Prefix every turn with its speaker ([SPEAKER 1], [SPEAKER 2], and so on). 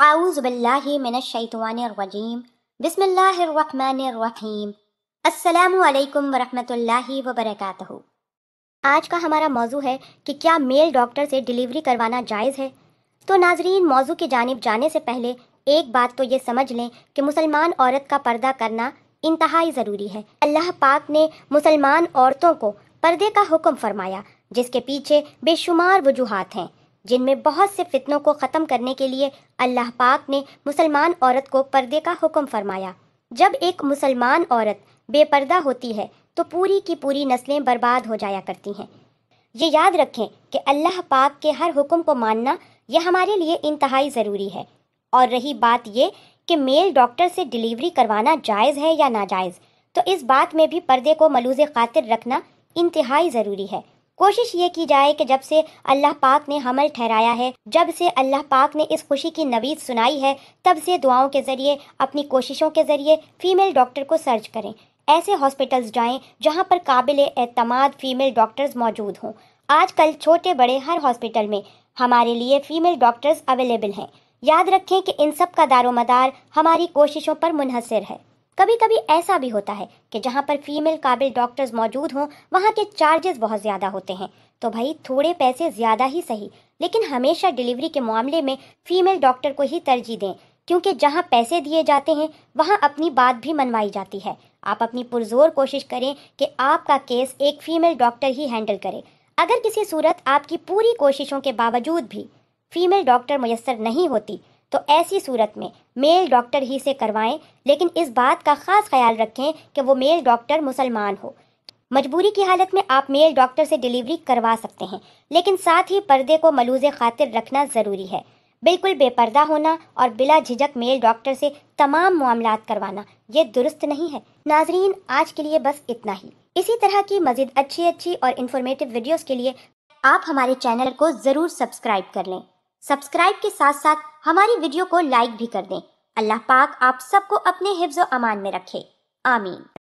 [SPEAKER 1] الرحيم السلام عليكم ورحمة الله وبركاته आज का हमारा मौजू है कि क्या मेल डॉक्टर से डिलीवरी करवाना जायज़ है तो नाजरीन मौजू की जानब जाने से पहले एक बात तो ये समझ लें कि मुसलमान औरत का पर्दा करना इंतहाई ज़रूरी है अल्लाह पाक ने मुसलमान औरतों को पर्दे का हुक्म फरमाया जिसके पीछे बेशुमार वजूहत हैं जिनमें बहुत से फितनों को ख़त्म करने के लिए अल्लाह पाक ने मुसलमान औरत को पर्दे का हुक्म फरमाया जब एक मुसलमान औरत बेपर्दा होती है तो पूरी की पूरी नस्लें बर्बाद हो जाया करती हैं ये याद रखें कि अल्लाह पाक के हर हुक्म को मानना यह हमारे लिए इंतहाई ज़रूरी है और रही बात ये कि मेल डॉक्टर से डिलीवरी करवाना जायज़ है या नाजायज़ तो इस बात में भी पर्दे को मलूज़ खातिर रखना इंतहाई ज़रूरी है कोशिश ये की जाए कि जब से अल्लाह पाक ने हमल ठहराया है जब से अल्लाह पाक ने इस खुशी की नवीद सुनाई है तब से दुआओं के ज़रिए अपनी कोशिशों के ज़रिए फ़ीमेल डॉक्टर को सर्च करें ऐसे हॉस्पिटल्स जाएं जहां पर काबिल एतमाद फ़ीमेल डॉक्टर्स मौजूद हों आजकल छोटे बड़े हर हॉस्पिटल में हमारे लिए फ़ीमेल डॉक्टर्स अवेलेबल हैं याद रखें कि इन सब का दारोमदार हमारी कोशिशों पर मुनहसर है कभी कभी ऐसा भी होता है कि जहाँ पर फीमेल काबिल डॉक्टर्स मौजूद हों वहाँ के चार्जेस बहुत ज़्यादा होते हैं तो भाई थोड़े पैसे ज़्यादा ही सही लेकिन हमेशा डिलीवरी के मामले में फ़ीमेल डॉक्टर को ही तरजीह दें क्योंकि जहाँ पैसे दिए जाते हैं वहाँ अपनी बात भी मनवाई जाती है आप अपनी पुरजोर कोशिश करें कि आपका केस एक फ़ीमेल डॉक्टर ही हैंडल करे अगर किसी सूरत आपकी पूरी कोशिशों के बावजूद भी फीमेल डॉक्टर मैसर नहीं होती तो ऐसी सूरत में मेल डॉक्टर ही से करवाएं लेकिन इस बात का ख़ास ख्याल रखें कि वो मेल डॉक्टर मुसलमान हो मजबूरी की हालत में आप मेल डॉक्टर से डिलीवरी करवा सकते हैं लेकिन साथ ही पर्दे को मलूज खातिर रखना ज़रूरी है बिल्कुल बेपर्दा होना और बिला झिझक मेल डॉक्टर से तमाम मामला करवाना ये दुरुस्त नहीं है नाजरीन आज के लिए बस इतना ही इसी तरह की मज़ीद अच्छी अच्छी और इन्फॉर्मेटिव वीडियोस के लिए आप हमारे चैनल को ज़रूर सब्सक्राइब कर लें सब्सक्राइब के साथ साथ हमारी वीडियो को लाइक भी कर दें अल्लाह पाक आप सबको अपने हिफ्ज अमान में रखे आमीन